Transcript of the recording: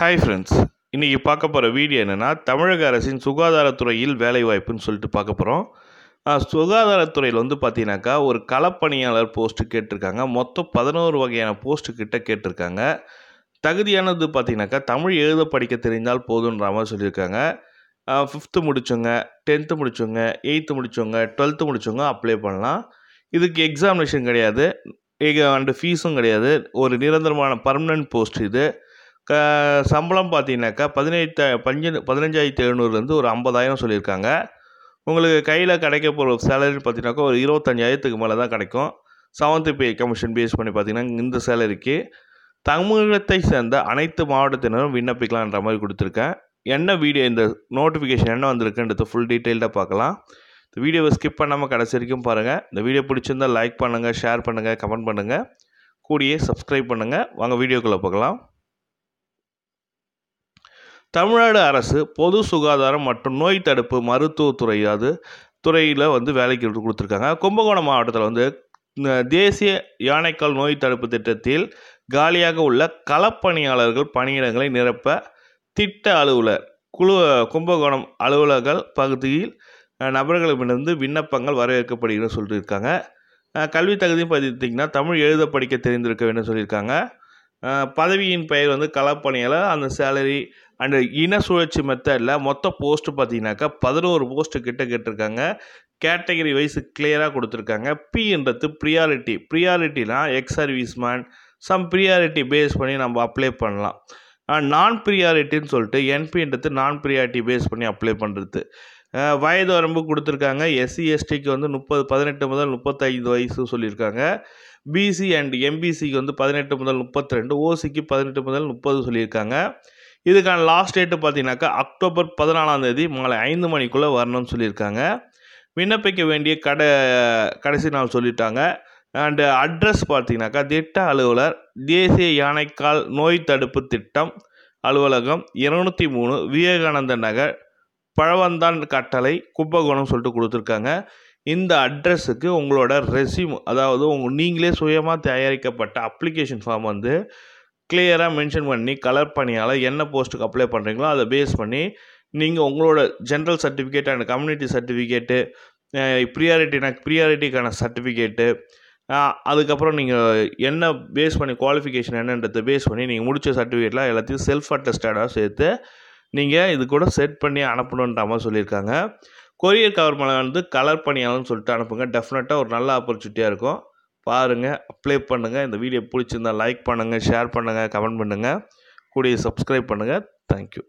hi friends இன்றைக்கி பார்க்க போகிற வீடியோ என்னென்னா தமிழக அரசின் சுகாதாரத்துறையில் வேலைவாய்ப்புன்னு சொல்லிட்டு பார்க்க போகிறோம் சுகாதாரத்துறையில் வந்து பார்த்தீங்கனாக்கா ஒரு களப்பணியாளர் போஸ்ட்டு கேட்டிருக்காங்க மொத்தம் பதினோரு வகையான போஸ்ட்டு கிட்ட கேட்டிருக்காங்க தகுதியானது பார்த்தீங்கனாக்கா தமிழ் எழுத படிக்க தெரிந்தால் போதுன்ற மாதிரி சொல்லியிருக்காங்க ஃபிஃப்த்து முடித்தவங்க டென்த்து முடிச்சோங்க எயித்து முடிச்சோங்க டுவெல்த்து முடிச்சோங்க அப்ளை பண்ணலாம் இதுக்கு எக்ஸாமினேஷன் கிடையாது அண்டு ஃபீஸும் கிடையாது ஒரு நிரந்தரமான பர்மனன்ட் போஸ்ட் இது க சம்பளம் பார்த்தீங்கன்னாக்கா பதினெட்டு பஞ்சு பதினஞ்சாயிரத்தி எழுநூறுலேருந்து ஒரு ஐம்பதாயிரம் சொல்லியிருக்காங்க உங்களுக்கு கையில் கிடைக்க போகிற சேலரி பார்த்தீங்கன்னாக்கா ஒரு இருபத்தஞ்சாயிரத்துக்கு மேலே தான் கிடைக்கும் செவன்த்து பே கமிஷன் பேஸ் பண்ணி பார்த்திங்கன்னா இந்த சேலரிக்கு தமிழகத்தை சேர்ந்த அனைத்து மாவட்டத்தினரும் விண்ணப்பிக்கலான்ற மாதிரி கொடுத்துருக்கேன் என்ன வீடியோ இந்த நோட்டிஃபிகேஷன் என்ன வந்திருக்குன்றது ஃபுல் டீட்டெயில்டாக பார்க்கலாம் இந்த வீடியோவை ஸ்கிப் பண்ணாமல் கடைசி வரைக்கும் பாருங்கள் இந்த வீடியோ பிடிச்சிருந்தால் லைக் பண்ணுங்கள் ஷேர் பண்ணுங்கள் கமெண்ட் பண்ணுங்கள் கூடியே சப்ஸ்கிரைப் பண்ணுங்கள் வாங்க வீடியோக்குள்ளே பார்க்கலாம் தமிழ்நாடு அரசு பொது சுகாதாரம் மற்றும் நோய் தடுப்பு மருத்துவத்துறை அது துறையில் வந்து வேலைக்கு கொடுத்துருக்காங்க கும்பகோணம் மாவட்டத்தில் வந்து தேசிய யானைக்கால் நோய் தடுப்பு திட்டத்தில் காலியாக உள்ள களப்பணியாளர்கள் பணியிடங்களை நிரப்ப திட்ட அலுவலர் குழு கும்பகோணம் அலுவலர்கள் பகுதியில் நபர்களிடமிருந்து விண்ணப்பங்கள் வரவேற்கப்படுகிறது சொல்லியிருக்காங்க கல்வி தகுதி பார்த்திங்கன்னா தமிழ் எழுத படிக்க தெரிந்திருக்க வேண்டும் சொல்லியிருக்காங்க பதவியின் பெயர் வந்து களப்பணியாளர் அந்த சேலரி அண்டு இன சுழற்சி மெத்தடில் மொத்த போஸ்ட்டு பார்த்தீங்கன்னாக்கா பதினோரு போஸ்ட்டு கிட்ட கேட்டிருக்காங்க கேட்டகரி வைஸ் கிளியராக கொடுத்துருக்காங்க பின்றது ப்ரியாரிட்டி ப்ரியாரிட்டினா எக்ஸ் மேன் சம் ப்ரியாரிட்டி பேஸ் பண்ணி நம்ம அப்ளை பண்ணலாம் நான் ப்ரியாரிட்டின்னு சொல்லிட்டு என்பின்றது நான் ப்ரியாரிட்டி பேஸ் பண்ணி அப்ளை பண்ணுறது வயது வரம்பு கொடுத்துருக்காங்க எஸ்சி எஸ்டிக்கு வந்து முப்பது பதினெட்டு முதல் முப்பத்தைந்து வயசு சொல்லியிருக்காங்க பிசி அண்ட் எம்பிசிக்கு வந்து பதினெட்டு முதல் முப்பத்தி ரெண்டு ஓசிக்கு பதினெட்டு முதல் முப்பது சொல்லியிருக்காங்க இதுக்கான லாஸ்ட் டேட்டு பார்த்தீங்கன்னாக்கா அக்டோபர் பதினாலாம் தேதி மாலை ஐந்து மணிக்குள்ளே வரணும்னு சொல்லியிருக்காங்க விண்ணப்பிக்க வேண்டிய கடை கடைசி நாள் சொல்லிட்டாங்க அண்டு அட்ரஸ் பார்த்தீங்கன்னாக்கா திட்ட அலுவலர் தேசிய யானைக்கால் நோய் தடுப்பு திட்டம் அலுவலகம் இருநூற்றி மூணு விவேகானந்த நகர் பழவந்தான் கட்டளை கும்பகோணம் சொல்லிட்டு கொடுத்துருக்காங்க இந்த அட்ரஸுக்கு உங்களோட ரெசியூம் அதாவது உங்கள் நீங்களே சுயமாக தயாரிக்கப்பட்ட அப்ளிகேஷன் ஃபார்ம் வந்து கிளியராக மென்ஷன் பண்ணி கலர் பணியால் என்ன போஸ்ட்டுக்கு அப்ளை பண்ணுறீங்களோ அதை பேஸ் பண்ணி நீங்கள் உங்களோட general certificate and community certificate ப்ரியாரிட்டினா ப்ரியாரிட்டிக்கான சர்டிஃபிகேட்டு அதுக்கப்புறம் நீங்கள் என்ன பேஸ் பண்ணி குவாலிஃபிகேஷன் என்னன்றதை பேஸ் பண்ணி நீங்கள் முடித்த சர்டிஃபிகேட்லாம் எல்லாத்தையும் செல்ஃப் அட்டஸ்டடாக சேர்த்து நீங்கள் இது கூட செட் பண்ணி அனுப்பணுன்ற மாதிரி சொல்லியிருக்காங்க கொரியர் கவர்மெண்ட் வந்து கலர் பணியாளர்னு சொல்லிட்டு அனுப்புங்க டெஃபினட்டாக ஒரு நல்ல ஆப்பர்ச்சுனிட்டியாக இருக்கும் பாருங்கள் அப்ளை பண்ணுங்கள் இந்த வீடியோ பிடிச்சிருந்தா லைக் பண்ணுங்கள் ஷேர் பண்ணுங்கள் கமெண்ட் பண்ணுங்கள் கூடிய சப்ஸ்கிரைப் பண்ணுங்கள் தேங்க்யூ